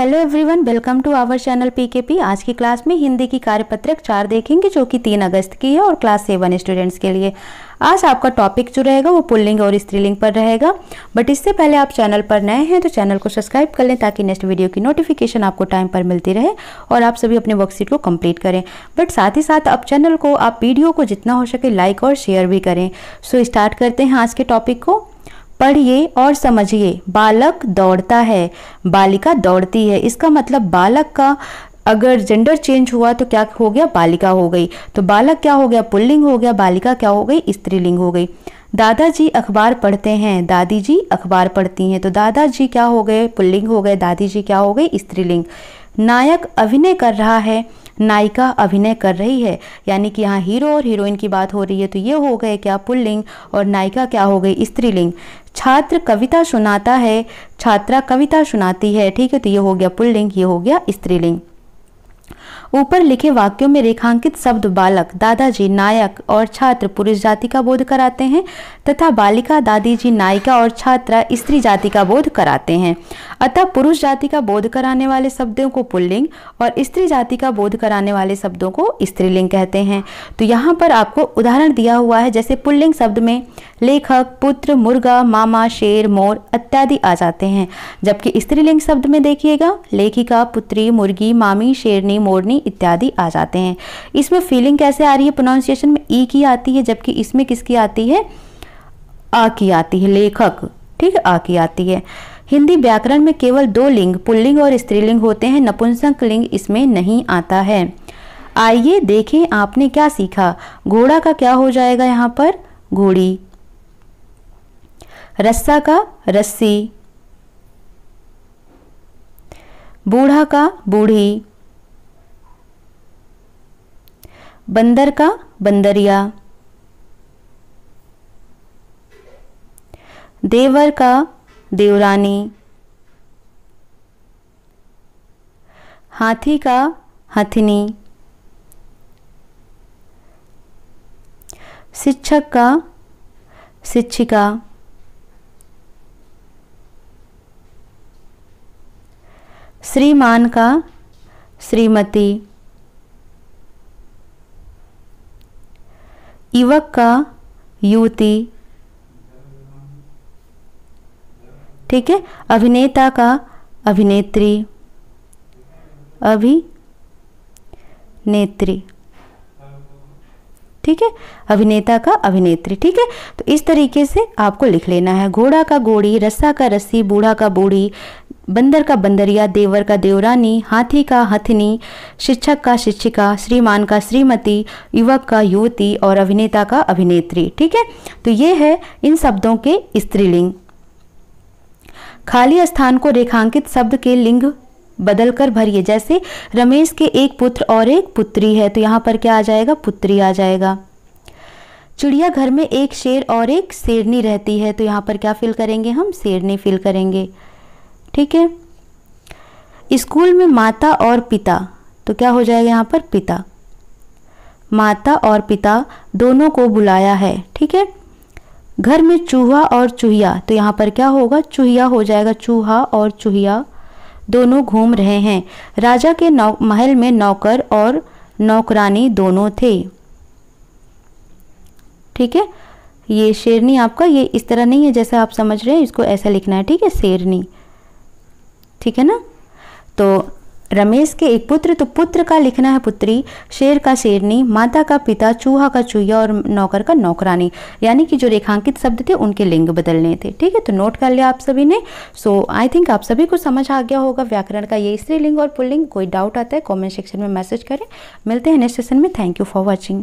hello everyone welcome to our channel PKP आज की class में हिंदी की कार्यपत्रक चार देखेंगे जो कि तीन अगस्त की है और क्लास सेवन स्टूडेंट्स के लिए आज आपका टॉपिक जो रहेगा वो पुल्लिंग और स्त्रीलिंग पर रहेगा बट इससे पहले आप चैनल पर नए हैं तो चैनल को सब्सक्राइब कर लें ताकि नेक्स्ट वीडियो की नोटिफिकेशन आपको टाइम पर मिलती रहे और आप सभी अपने वर्कशीट को कम्प्लीट करें बट साथ ही साथ आप चैनल को आप वीडियो को जितना हो सके लाइक और शेयर भी करें सो स्टार्ट करते हैं आज के टॉपिक को पढ़िए और समझिए बालक दौड़ता है बालिका दौड़ती है इसका मतलब बालक का अगर जेंडर चेंज हुआ तो क्या हो गया बालिका हो गई तो बालक क्या हो गया पुल्लिंग हो गया बालिका क्या हो गई स्त्रीलिंग हो गई दादाजी अखबार पढ़ते हैं दादी जी अखबार पढ़ती हैं तो दादाजी क्या हो गए पुल्लिंग हो गए दादी जी क्या हो गई स्त्रीलिंग नायक अभिनय कर रहा है नायिका अभिनय कर रही है यानी कि यहाँ हीरो और हीरोइन की बात हो रही है तो ये हो गए क्या पुल्लिंग और नायिका क्या हो गई स्त्रीलिंग छात्र कविता सुनाता है छात्रा कविता सुनाती है ठीक है तो ये हो गया पुल्लिंग ये हो गया स्त्रीलिंग ऊपर लिखे वाक्यों में रेखांकित शब्द बालक दादाजी नायक और छात्र पुरुष जाति का बोध कराते हैं तथा बालिका दादी जी नायिका और छात्रा स्त्री जाति का बोध कराते हैं अतः पुरुष जाति का बोध कराने वाले शब्दों को पुल्लिंग और स्त्री जाति का बोध कराने वाले शब्दों को स्त्रीलिंग कहते हैं तो यहाँ पर आपको उदाहरण दिया हुआ है जैसे पुल्लिंग शब्द में लेखक पुत्र मुर्गा मामा शेर मोर इत्यादि आ जाते हैं जबकि स्त्रीलिंग शब्द में देखिएगा लेखिका पुत्री मुर्गी मामी शेरनी मोर जोड़नी इत्यादि आ जाते हैं इसमें फीलिंग कैसे आ रही है प्रोनाउंसिएशन में ई e की आती है जबकि इसमें किसकी आती है आ की आती है लेखक ठीक आ की आती है हिंदी व्याकरण में केवल दो लिंग पुल्लिंग और स्त्रीलिंग होते हैं नपुंसक लिंग इसमें नहीं आता है आइए देखें आपने क्या सीखा घोड़ा का क्या हो जाएगा यहाँ पर घोड़ी रस्सा का रस्सी बूढ़ा का बूढ़ी बंदर का बंदरिया देवर का देवरानी हाथी का हथिनी शिक्षक का शिक्षिका श्रीमान का श्रीमती युवक का युवती ठीक है अभिनेता का अभिनेत्री अभिनेत्री ठीक है अभिनेता का अभिनेत्री ठीक है तो इस तरीके से आपको लिख लेना है घोड़ा का घोड़ी रस्सा का रस्सी बूढ़ा का बूढ़ी बंदर का बंदरिया देवर का देवरानी हाथी का हथनी शिक्षक का शिक्षिका श्रीमान का श्रीमती युवक का युवती और अभिनेता का अभिनेत्री ठीक है तो ये है इन शब्दों के स्त्रीलिंग खाली स्थान को रेखांकित शब्द के लिंग बदल कर भरिए जैसे रमेश के एक पुत्र और एक पुत्री है तो यहाँ पर क्या आ जाएगा पुत्री आ जाएगा चिड़िया घर में एक शेर और एक शेरनी रहती है तो यहाँ पर क्या फिल करेंगे हम शेरनी फिल करेंगे ठीक है स्कूल में माता और पिता तो क्या हो जाएगा यहाँ पर पिता माता और पिता दोनों को बुलाया है ठीक है घर में चूहा और चूहिया तो यहाँ पर क्या होगा चूहिया हो जाएगा चूहा और चूहिया दोनों घूम रहे हैं राजा के नौ महल में नौकर और नौकरानी दोनों थे ठीक है ये शेरनी आपका ये इस तरह नहीं है जैसे आप समझ रहे हैं इसको ऐसा लिखना है ठीक है शेरनी ठीक है ना तो रमेश के एक पुत्र तो पुत्र का लिखना है पुत्री शेर का शेरनी माता का पिता चूहा का चूहिया और नौकर का नौकरानी यानी कि जो रेखांकित शब्द थे उनके लिंग बदलने थे ठीक है तो नोट कर लिया आप सभी ने सो आई थिंक आप सभी को समझ आ गया होगा व्याकरण का ये स्त्रीलिंग और पुल्लिंग कोई डाउट आता है कॉमेंट सेक्शन में मैसेज करें मिलते हैं नेक्स्ट सेशन में थैंक यू फॉर वॉचिंग